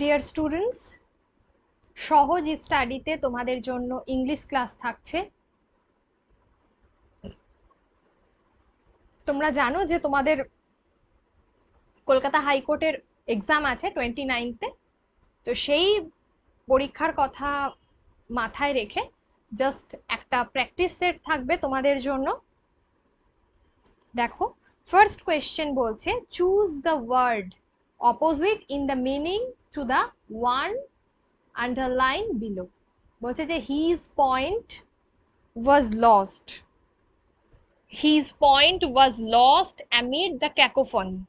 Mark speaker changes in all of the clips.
Speaker 1: Dear students সহজ স্টাডিতে তোমাদের জন্য ইংলিশ ক্লাস থাকছে তোমরা জানো যে তোমাদের কলকাতা হাইকোর্টের এক্সাম আছে টোয়েন্টি নাইনতে তো সেই পরীক্ষার কথা মাথায় রেখে জাস্ট একটা প্র্যাকটিস সেট থাকবে তোমাদের জন্য দেখো ফার্স্ট কোয়েশ্চেন বলছে choose the word opposite in the meaning to the one underlined below বলছে যে his point was lost his point was lost amid the cacophony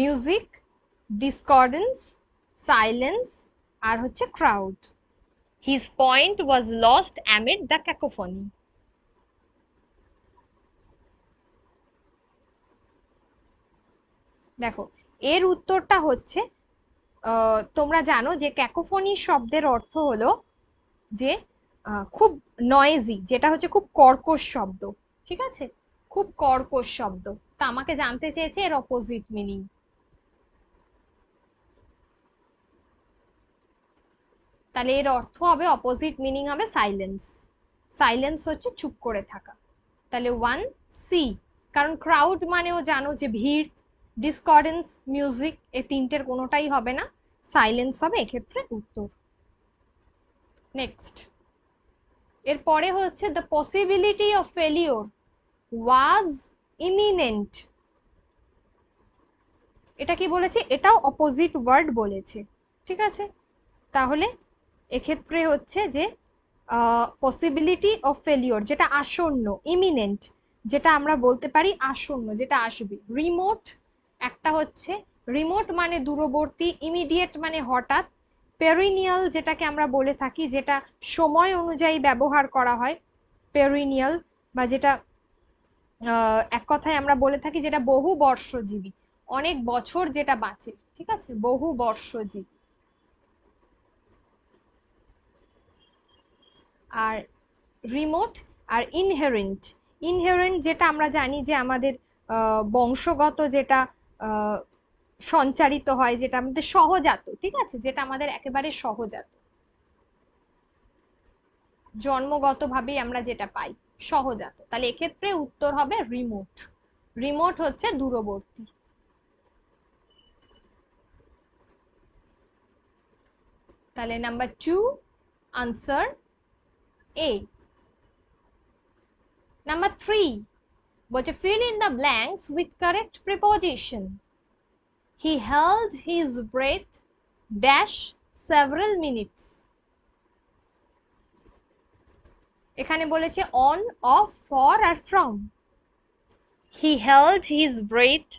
Speaker 1: Music, discordance, silence আর হচ্ছে crowd. His point was lost amid the cacophony. দেখো এর উত্তরটা হচ্ছে তোমরা জানো যে ক্যাকোফোনি শব্দের অর্থ হলো যে খুব নয়েজি যেটা হচ্ছে খুব কর্কশ শব্দ ঠিক আছে খুব কর্কশ শব্দ তা আমাকে জানতে চেয়েছে এর অপোজিট মিনিং তাহলে এর অর্থ হবে অপোজিট মিনিং হবে সাইলেন্স সাইলেন্স হচ্ছে চুপ করে থাকা তাহলে ওয়ান সি কারণ ক্রাউড মানেও জানো যে ভিড় ডিসকর্ডেন্স মিউজিক এই তিনটের কোনোটাই হবে না সাইলেন্স হবে এক্ষেত্রে উত্তর নেক্সট এরপরে হচ্ছে the possibility of failure was imminent এটা কি বলেছে এটাও অপোজিট ওয়ার্ড বলেছে ঠিক আছে তাহলে এক্ষেত্রে হচ্ছে যে পসিবিলিটি অফ ফেলিওর যেটা আসন্ন ইমিনেন্ট যেটা আমরা বলতে পারি আসন্ন যেটা আসবে রিমোট একটা হচ্ছে রিমোট মানে দূরবর্তী ইমিডিয়েট মানে হঠাৎ পেরিনিয়াল যেটাকে আমরা বলে থাকি যেটা সময় অনুযায়ী ব্যবহার করা হয় পেরিনিয়াল বা যেটা এক কথায় আমরা বলে থাকি যেটা বহু বর্ষজীবী অনেক বছর যেটা বাঁচে ঠিক আছে বহু বর্ষজীবী আর রিমোট আর ইনহেরেন্ট ইনহেরেন্ট যেটা আমরা জানি যে আমাদের বংশগত যেটা সঞ্চারিত হয় যেটা আমাদের সহজাত ঠিক আছে যেটা আমাদের একেবারে সহজাত জন্মগতভাবেই আমরা যেটা পাই সহজাত তাহলে এক্ষেত্রে উত্তর হবে রিমোট রিমোট হচ্ছে দূরবর্তী তাহলে number two answer A number three বলছে fill in the blanks with correct preposition he held his breath dash several minutes এখানে বলেছে on off for R from he held his breath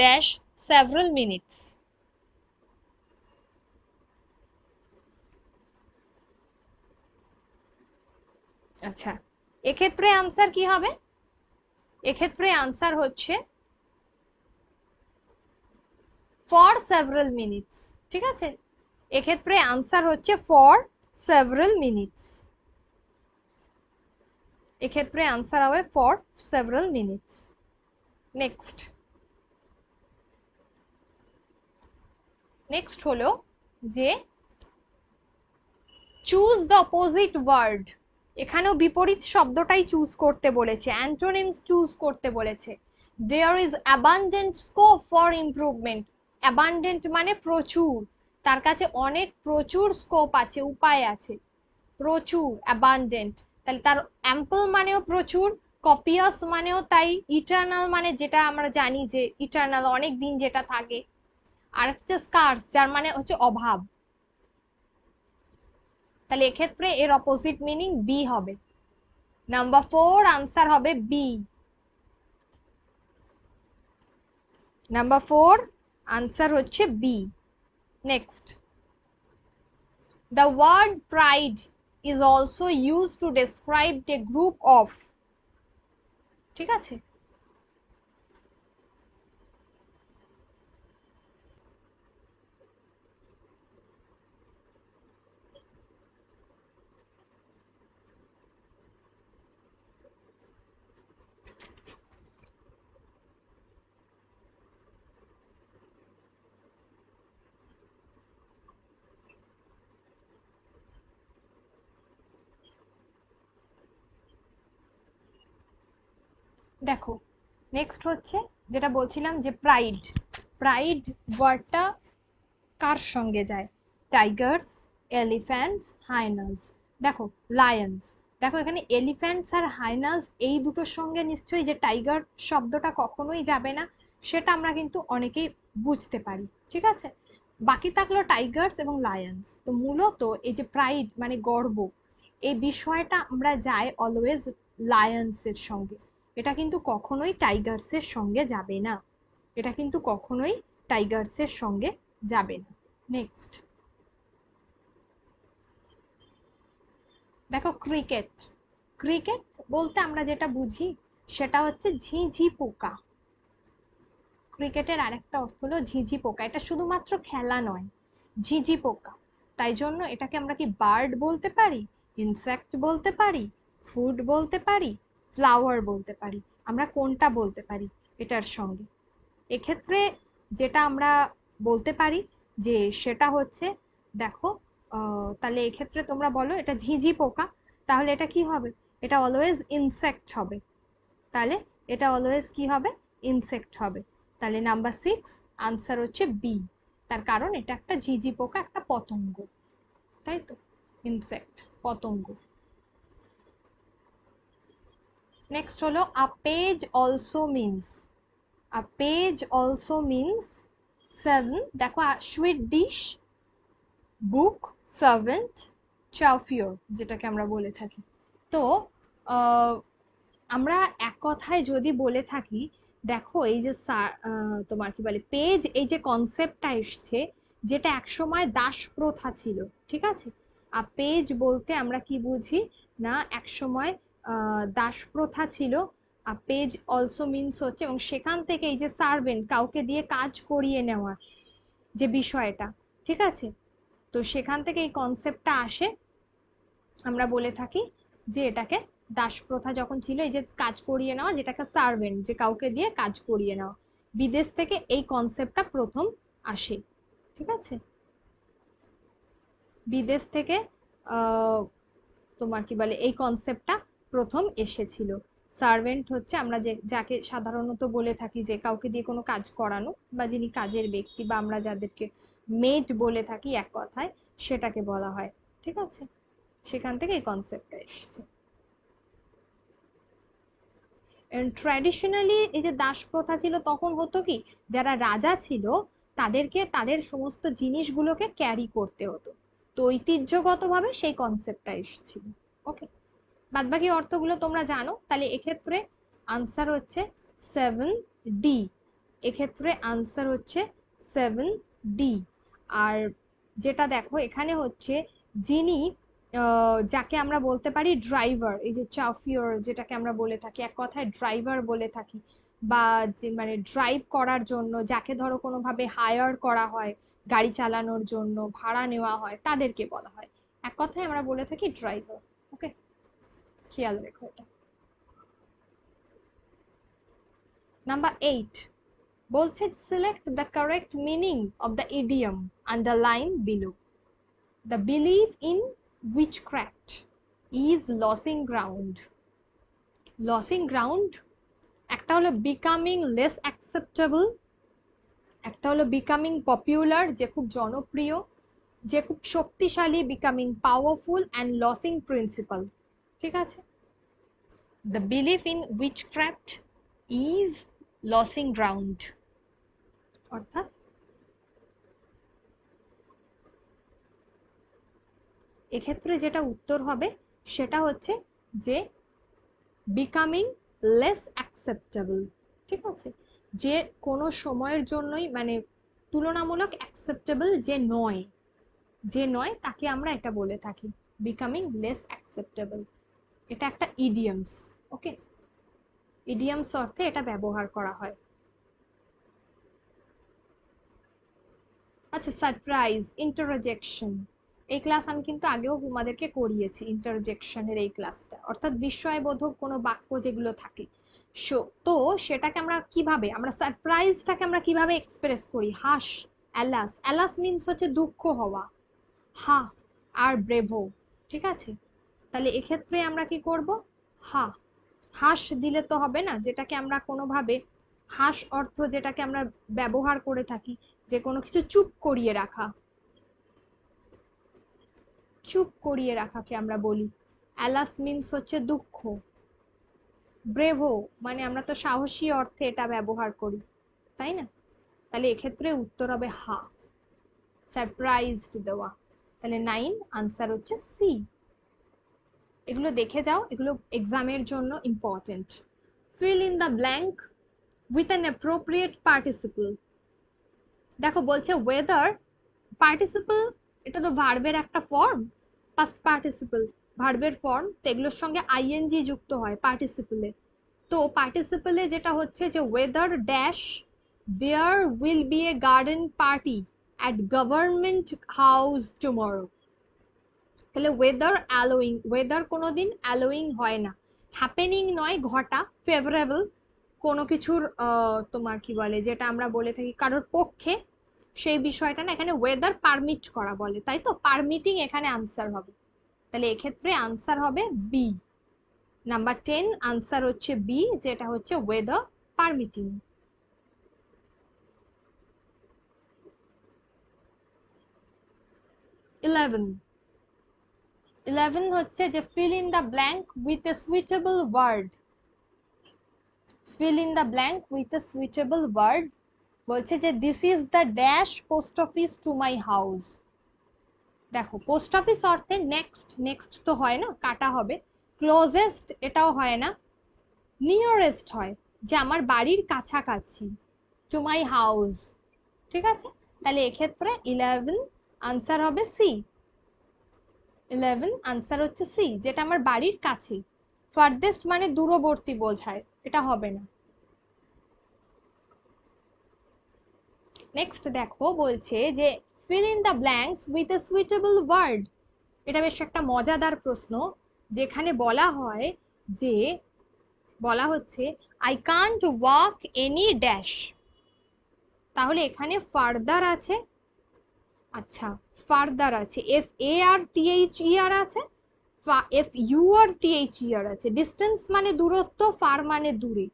Speaker 1: dash several minutes আচ্ছা এক্ষেত্রে answer কি হবে এক্ষেত্রে answer হচ্ছে for several minutes ঠিক আছে এক্ষেত্রে আনসার হচ্ছে ফর সেভারেল মিনিটস এক্ষেত্রে আনসার হবে for several minutes next next হলো যে চুজ দ্য অপোজিট ওয়ার্ড এখানেও বিপরীত শব্দটাই চুজ করতে বলেছে অ্যান্টোনিমস চুজ করতে বলেছে there is abundant scope for improvement abundant মানে প্রচুর তার কাছে অনেক প্রচুর স্কোপ আছে উপায় আছে প্রচুর অ্যাবান্ডেন্ট তাহলে তার অ্যাম্পল মানেও প্রচুর কপিয়াস মানেও তাই ইটার্নাল মানে যেটা আমরা জানি যে ইটার্নাল অনেক দিন যেটা থাকে আর হচ্ছে স্কার্স যার মানে হচ্ছে অভাব তাহলে এক্ষেত্রে এর অপোজিট মিনিং বি হবে নাম্বার ফোর আনসার হবে বি নাম্বার ফোর আনসার হচ্ছে B next the word pride is also use to describe a group of ঠিক আছে দেখো নেক্সট হচ্ছে যেটা বলছিলাম যে প্রাইড প্রাইড ওয়ার্ডটা কার সঙ্গে যায় টাইগার্স এলিফ্যান্টস হাইনাস দেখো লায়ন্স দেখো এখানে এলিফ্যান্টস আর হাইনাস এই দুটোর সঙ্গে নিশ্চয়ই যে টাইগার শব্দটা কখনোই যাবে না সেটা আমরা কিন্তু অনেকেই বুঝতে পারি ঠিক আছে বাকি থাকলো টাইগার্স এবং লায়ন্স তো মূলত এই যে প্রাইড মানে গর্ব এই বিষয়টা আমরা যাই অলওয়েজ লায়ন্সের সঙ্গে এটা কিন্তু কখনোই টাইগার্সের সঙ্গে যাবে না এটা কিন্তু কখনোই টাইগার্সের সঙ্গে যাবে না নেক্সট দেখো ক্রিকেট ক্রিকেট বলতে আমরা যেটা বুঝি সেটা হচ্ছে ঝিঝি পোকা ক্রিকেটের আরেকটা অর্থ হলো ঝিঝি পোকা এটা শুধুমাত্র খেলা নয় ঝিঝি পোকা তাই জন্য এটাকে আমরা কি বার্ড বলতে পারি ইনসেক্ট বলতে পারি ফুড বলতে পারি ফ্লাওয়ার বলতে পারি আমরা কোনটা বলতে পারি এটার সঙ্গে এক্ষেত্রে যেটা আমরা বলতে পারি যে সেটা হচ্ছে দেখো তাহলে এক্ষেত্রে তোমরা বলো এটা ঝিঁঝি পোকা তাহলে এটা কি হবে এটা অলওয়েজ ইনসেক্ট হবে তাহলে এটা অলওয়েজ কি হবে ইনসেক্ট হবে তাহলে নাম্বার সিক্স আনসার হচ্ছে বি তার কারণ এটা একটা ঝিঝি পোকা একটা পতঙ্গ তাই তো ইনসেক্ট পতঙ্গ নেক্সট হলো a page also means a page also means seven দেখো sweet dish book servant chauffeur যেটাকে আমরা বলে থাকি তো আমরা এক কথায় যদি বলে থাকি দেখো এই যে তোমার কি বলে পেজ এই যে কনসেপ্টটা এসছে যেটা একসময় দাস প্রথা ছিল ঠিক আছে আর পেজ বলতে আমরা কি বুঝি না একসময় দাসপ্রথা ছিল আর পেজ অলসো মিনস হচ্ছে এবং সেখান থেকে এই যে সার্ভেন্ট কাউকে দিয়ে কাজ করিয়ে নেওয়া যে বিষয়টা ঠিক আছে তো সেখান থেকে এই কনসেপ্টটা আসে আমরা বলে থাকি যে এটাকে দাসপ্রথা যখন ছিল এই যে কাজ করিয়ে নেওয়া যেটাকে সার্ভেন্ট যে কাউকে দিয়ে কাজ করিয়ে নেওয়া বিদেশ থেকে এই কনসেপ্টটা প্রথম আসে ঠিক আছে বিদেশ থেকে তোমার কি বলে এই কনসেপ্টটা প্রথম এসেছিল সার্ভেন্ট হচ্ছে আমরা যে যাকে সাধারণত বলে থাকি যে কাউকে দিয়ে কোনো কাজ করানো বা যিনি কাজের ব্যক্তি বা আমরা যাদেরকে মেট বলে থাকি এক কথায় সেটাকে বলা হয় ঠিক আছে সেখান থেকে এই কনসেপ্টটা এসেছে ট্র্যাডিশনালি এই যে দাস প্রথা ছিল তখন হতো কি যারা রাজা ছিল তাদেরকে তাদের সমস্ত জিনিসগুলোকে ক্যারি করতে হতো তো ঐতিহ্যগতভাবে সেই কনসেপ্টটা এসেছিল ওকে বাদবাকি অর্থগুলো তোমরা জানো তাহলে এক্ষেত্রে আনসার হচ্ছে সেভেন ডি এক্ষেত্রে আনসার হচ্ছে সেভেন ডি আর যেটা দেখো এখানে হচ্ছে যিনি যাকে আমরা বলতে পারি ড্রাইভার এই যে চাফিওর যেটাকে আমরা বলে থাকি এক কথায় ড্রাইভার বলে থাকি বা যে মানে ড্রাইভ করার জন্য যাকে ধরো কোনোভাবে হায়ার করা হয় গাড়ি চালানোর জন্য ভাড়া নেওয়া হয় তাদেরকে বলা হয় এক কথায় আমরা বলে থাকি ড্রাইভার ওকে খেয়াল রেখো এটা নাম্বার এইট বলছে select the correct meaning of the idiom underline below the believe in witchcraft is losing ground losing ground একটা হলো বিকামিং লেস অ্যাকসেপ্টেবল একটা হলো বিকামিং পপুলার যে খুব জনপ্রিয় যে খুব শক্তিশালী becoming powerful and losing principal ঠিক আছে the belief in witch is losing ground অর্থাৎ এক্ষেত্রে যেটা উত্তর হবে সেটা হচ্ছে যে বিকামিং লেস অ্যাকসেপ্টেবল ঠিক আছে যে কোনো সময়ের জন্যই মানে তুলনামূলক অ্যাকসেপ্টেবল যে নয় যে নয় তাকে আমরা এটা বলে থাকি বিকামিং লেস অ্যাকসেপ্টেবল এটা একটা ইডিয়ামস ওকে ইডিয়ামস অর্থে এটা ব্যবহার করা হয় আচ্ছা সারপ্রাইজ ইন্টারজেকশন এই ক্লাস আমি কিন্তু আগেও তোমাদেরকে করিয়েছি ইন্টারজেকশনের এই ক্লাসটা অর্থাৎ বিস্ময়বোধক কোনো বাক্য যেগুলো থাকে সো তো সেটাকে আমরা কিভাবে আমরা সারপ্রাইজটাকে আমরা কিভাবে এক্সপ্রেস করি হাস অ্যালাস অ্যালাস মিনস হচ্ছে দুঃখ হওয়া হা আর ব্রেভো ঠিক আছে তাহলে এক্ষেত্রে আমরা কি করব হা হাস দিলে তো হবে না যেটাকে আমরা কোনোভাবে হাস অর্থ যেটাকে আমরা ব্যবহার করে থাকি যে কোনো কিছু চুপ করিয়ে রাখা চুপ করিয়ে রাখাকে আমরা বলি অ্যালাস মিনস হচ্ছে দুঃখ ব্রেভো মানে আমরা তো সাহসী অর্থে এটা ব্যবহার করি তাই না তাহলে এক্ষেত্রে উত্তর হবে হা সারপ্রাইজড দেওয়া তাহলে নাইন আনসার হচ্ছে সি এগুলো দেখে যাও এগুলো এক্সামের জন্য important fill in the blank with an appropriate participle দেখো বলছে ওয়েদার পার্টিসিপল এটা তো ভার্বের একটা ফর্ম ফার্স্ট পার্টিসিপল ভার্বের ফর্ম তো এগুলোর সঙ্গে আইএনজি যুক্ত হয় পার্টিসিপলে তো পার্টিসিপলে যেটা হচ্ছে যে weather dash there will be a garden party at government house tomorrow তাহলে ওয়েদার অ্যালোয়িং ওয়েদার কোনো দিন অ্যালোয়িং হয় না হ্যাপেনিং নয় ঘটা ফেভারেবল কোনো কিছুর তোমার কি বলে যেটা আমরা বলে থাকি কারোর পক্ষে সেই বিষয়টা না এখানে ওয়েদার পারমিট করা বলে তাই তো পারমিটিং এখানে আনসার হবে তাহলে এক্ষেত্রে আনসার হবে বি নাম্বার টেন আনসার হচ্ছে বি যেটা হচ্ছে ওয়েদার পারমিটিং ইলেভেন ইলেভেন হচ্ছে যে fill in the blank with a suitable word fill in the blank with a suitable word বলছে যে this is the dash post office to my house দেখো post office অর্থে next next তো হয় না কাটা হবে ক্লোজেস্ট এটাও হয় না নিয়ারেস্ট হয় যে আমার বাড়ির কাছাকাছি টু মাই হাউস ঠিক আছে তাহলে এক্ষেত্রে ইলেভেন আনসার হবে সি ইলেভেন আনসার হচ্ছে সি যেটা আমার বাড়ির কাছেই ফার্দেস্ট মানে দূরবর্তী বোঝায় এটা হবে না নেক্সট দেখো বলছে যে fill in the blanks with a suitable word এটা বেশ একটা মজাদার প্রশ্ন যেখানে বলা হয় যে বলা হচ্ছে I can't walk any dash তাহলে এখানে ফার্দার আছে আচ্ছা ফার্দার আছে এফ এ আর টিএইচ আর আছে F U R T H R আছে ডিস্টেন্স মানে দূরত্ব ফার মানে দূরে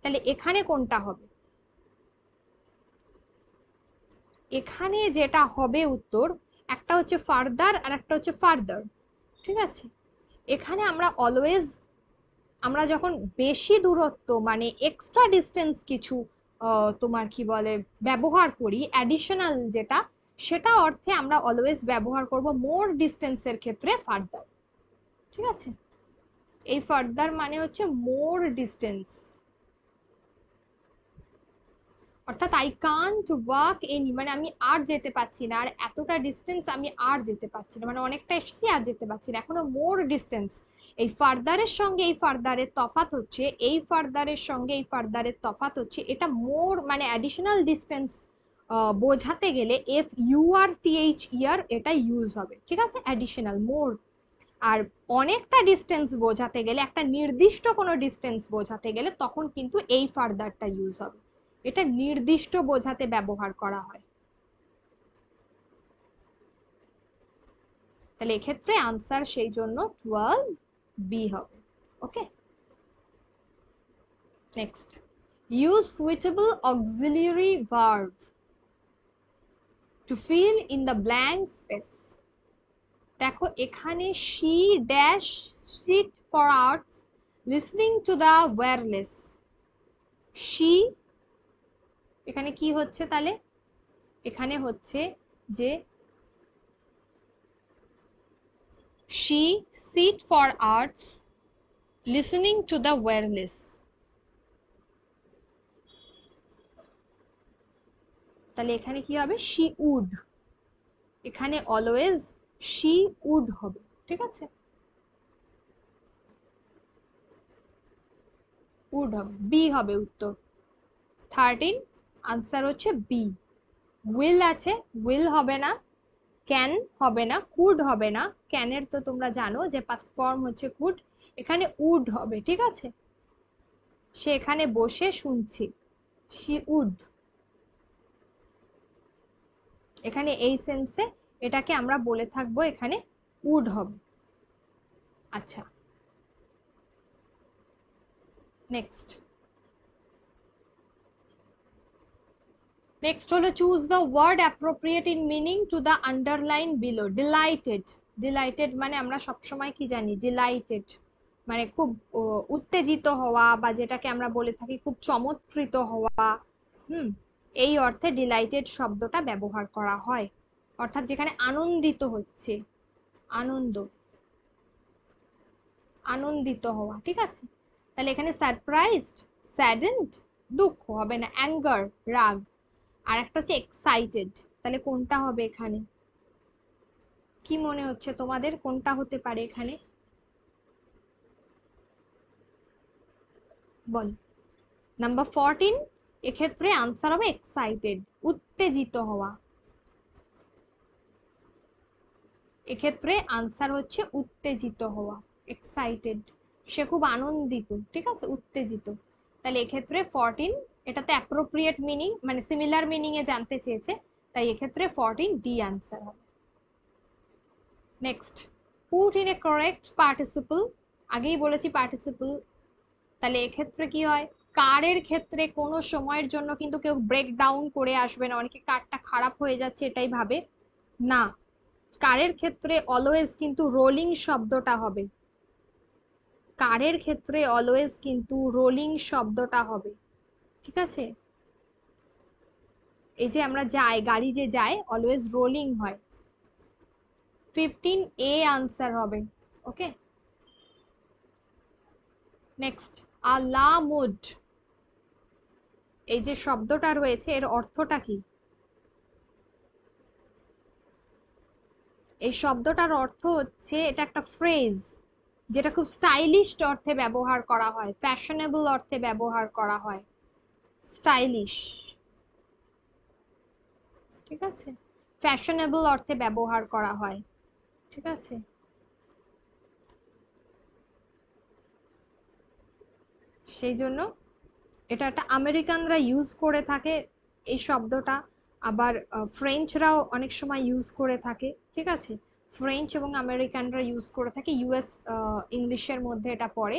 Speaker 1: তাহলে এখানে কোনটা হবে এখানে যেটা হবে উত্তর একটা হচ্ছে ফার্দার আর একটা হচ্ছে ফার্দার ঠিক আছে এখানে আমরা অলওয়েজ আমরা যখন বেশি দূরত্ব মানে এক্সট্রা ডিস্টেন্স কিছু তোমার কি বলে ব্যবহার করি অ্যাডিশনাল যেটা সেটা অর্থে আমরা অলওয়েজ ব্যবহার করব মোর ডিস্টেন্সের ক্ষেত্রে ফার্দার ঠিক আছে এই ফার্দার মানে হচ্ছে মোর ডিস্টেন্স অর্থাৎ আই কান্ট ওয়াক এনি মানে আমি আর যেতে পারছি না আর এতটা ডিস্টেন্স আমি আর যেতে পারছি না মানে অনেকটা এসছি আর যেতে পারছি না এখনো মোর ডিস্টেন্স এই ফার্দারের সঙ্গে এই ফার্দারের তফাত হচ্ছে এই ফার্দারের সঙ্গে এই ফার্দারের তফাত হচ্ছে এটা মোর মানে অ্যাডিশনাল ডিস্টেন্স বোঝাতে গেলে এফ ইউ আর টিএইচ ইয়ার এটা ইউজ হবে ঠিক আছে অ্যাডিশনাল মোর আর অনেকটা ডিস্টেন্স বোঝাতে গেলে একটা নির্দিষ্ট কোনো ডিস্টেন্স বোঝাতে গেলে তখন কিন্তু এই ফার্দারটা ইউজ হবে এটা নির্দিষ্ট বোঝাতে ব্যবহার করা হয় তাহলে এক্ষেত্রে আনসার সেই জন্য টুয়েলভ বি হবে okay next use suitable auxiliary verb to fill in the blank space দেখো এখানে she dash sit for hours listening to the wireless she এখানে কি হচ্ছে তাহলে এখানে হচ্ছে যে she sit for hours listening to the wireless তাহলে এখানে কি হবে শি উড এখানে অলওয়েজ শি উড হবে ঠিক আছে উড হবে বি হবে উত্তর থার্টিন আনসার হচ্ছে বি উইল আছে উইল হবে না ক্যান হবে না কুড হবে না ক্যানের তো তোমরা জানো যে পাস্ট ফর্ম হচ্ছে কুড এখানে উড হবে ঠিক আছে সে এখানে বসে শুনছি শি উড এখানে এই সেন্সে এটাকে আমরা বলে থাকবো এখানে উড হব আচ্ছা নেক্সট নেক্সট হলো choose the word appropriate in meaning to the underline below delighted delighted মানে আমরা সবসময় কি জানি ডিলাইটেড মানে খুব উত্তেজিত হওয়া বা যেটাকে আমরা বলে থাকি খুব চমৎকৃত হওয়া হুম এই অর্থে ডিলাইটেড শব্দটা ব্যবহার করা হয় অর্থাৎ যেখানে আনন্দিত হচ্ছে আনন্দ আনন্দিত হওয়া ঠিক আছে তাহলে এখানে সারপ্রাইজড স্যাডেন্ট দুঃখ হবে না অ্যাঙ্গার রাগ আর একটা হচ্ছে এক্সাইটেড তাহলে কোনটা হবে এখানে কি মনে হচ্ছে তোমাদের কোনটা হতে পারে এখানে বল নাম্বার ফোরটিন এক্ষেত্রে আনসার হবে এক্সাইটেড উত্তেজিত হওয়া এক্ষেত্রে আনসার হচ্ছে উত্তেজিত হওয়া এক্সাইটেড সে খুব আনন্দিত ঠিক আছে উত্তেজিত তাহলে এক্ষেত্রে ফরটিন এটাতে অ্যাপ্রোপ্রিয়েট মিনিং মানে সিমিলার মিনিংয়ে জানতে চেয়েছে তাই এক্ষেত্রে ফরটিন ডি আনসার হবে next put in a correct participle আগেই বলেছি পার্টিসিপল তাহলে এক্ষেত্রে কি হয় কারের ক্ষেত্রে কোনো সময়ের জন্য কিন্তু কেউ ব্রেকডাউন করে আসবে না অনেকে কারটা খারাপ হয়ে যাচ্ছে এটাই ভাবে না কারের ক্ষেত্রে অলওয়েজ কিন্তু রোলিং শব্দটা হবে কারের ক্ষেত্রে অলওয়েজ কিন্তু রোলিং শব্দটা হবে ঠিক আছে এই যে আমরা যাই গাড়ি যে যায় অলওয়েজ রোলিং হয় ফিফটিন এ আনসার হবে ওকে নেক্সট আ মুড এই যে শব্দটা রয়েছে এর অর্থটা কি এই শব্দটার অর্থ হচ্ছে এটা একটা ফ্রেজ যেটা খুব স্টাইলিশড অর্থে ব্যবহার করা হয় ফ্যাশনেবল অর্থে ব্যবহার করা হয় স্টাইলিশ ঠিক আছে ফ্যাশনেবল অর্থে ব্যবহার করা হয় ঠিক আছে সেই জন্য এটা একটা আমেরিকানরা ইউজ করে থাকে এই শব্দটা আবার ফ্রেঞ্চরাও অনেক সময় ইউজ করে থাকে ঠিক আছে ফ্রেঞ্চ এবং আমেরিকানরা ইউজ করে থাকে ইউএস ইংলিশের মধ্যে এটা পড়ে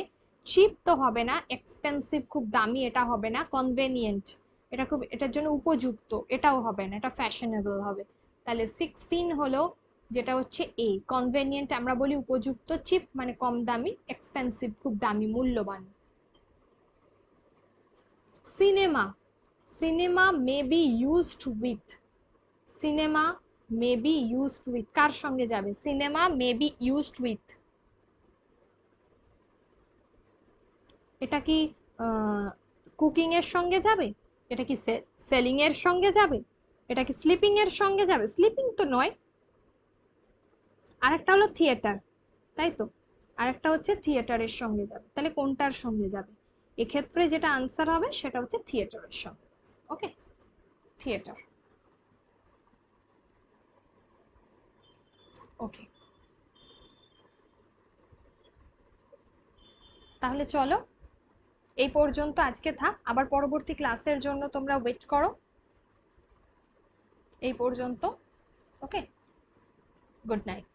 Speaker 1: চিপ তো হবে না এক্সপেন্সিভ খুব দামি এটা হবে না কনভেনিয়েন্ট এটা খুব এটার জন্য উপযুক্ত এটাও হবে না এটা ফ্যাশনেবল হবে তাহলে সিক্সটিন হলো যেটা হচ্ছে এ কনভেনিয়েন্ট আমরা বলি উপযুক্ত চিপ মানে কম দামি এক্সপেন্সিভ খুব দামি মূল্যবান cinema cinema may be used with cinema may be used with কার সঙ্গে যাবে cinema may be used with এটা কি কুকিং এর সঙ্গে যাবে এটা কি সেলিং এর সঙ্গে যাবে এটা কি স্লিপিং এর সঙ্গে যাবে স্লিপিং তো নয় আরেকটা হলো থিয়েটার তাই তো আরেকটা হচ্ছে থিয়েটারের সঙ্গে যাবে তাহলে কোনটার সঙ্গে যাবে এক্ষেত্রে যেটা আনসার হবে সেটা হচ্ছে থিয়েটারের সঙ্গে ওকে থিয়েটার ওকে তাহলে চলো এই পর্যন্ত আজকে থাক আবার পরবর্তী ক্লাসের জন্য তোমরা ওয়েট করো এই পর্যন্ত ওকে গুড নাইট